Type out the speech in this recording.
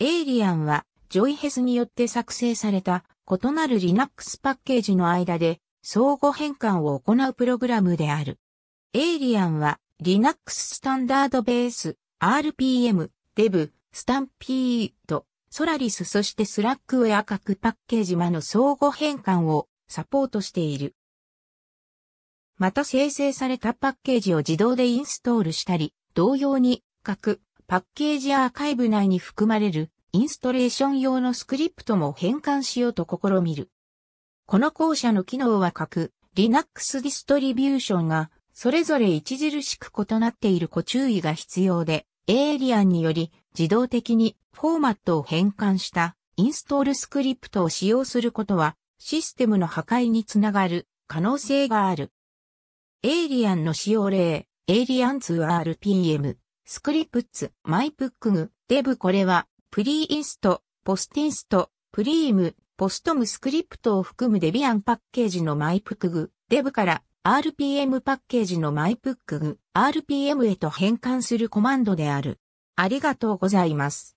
エイリアンは、ジョイヘスによって作成された異なる Linux パッケージの間で相互変換を行うプログラムである。エイリアンは Linux スタンダードベース、RPM、Dev、スタンピード、ソラリスそしてスラックウェア各パッケージ間の相互変換をサポートしている。また生成されたパッケージを自動でインストールしたり、同様に各パッケージアーカイブ内に含まれるインストレーション用のスクリプトも変換しようと試みる。この後者の機能は各 Linux ディストリビューションがそれぞれ著しく異なっているご注意が必要で、エイリアンにより自動的にフォーマットを変換したインストールスクリプトを使用することはシステムの破壊につながる可能性がある。エイリアンの使用例、エイリアン 2RPM。スクリプツ、マイプックグ、デブこれは、プリインスト、ポスティンスト、プリーム、ポストムスクリプトを含むデビアンパッケージのマイプックグ、デブから RPM パッケージのマイプックグ、RPM へと変換するコマンドである。ありがとうございます。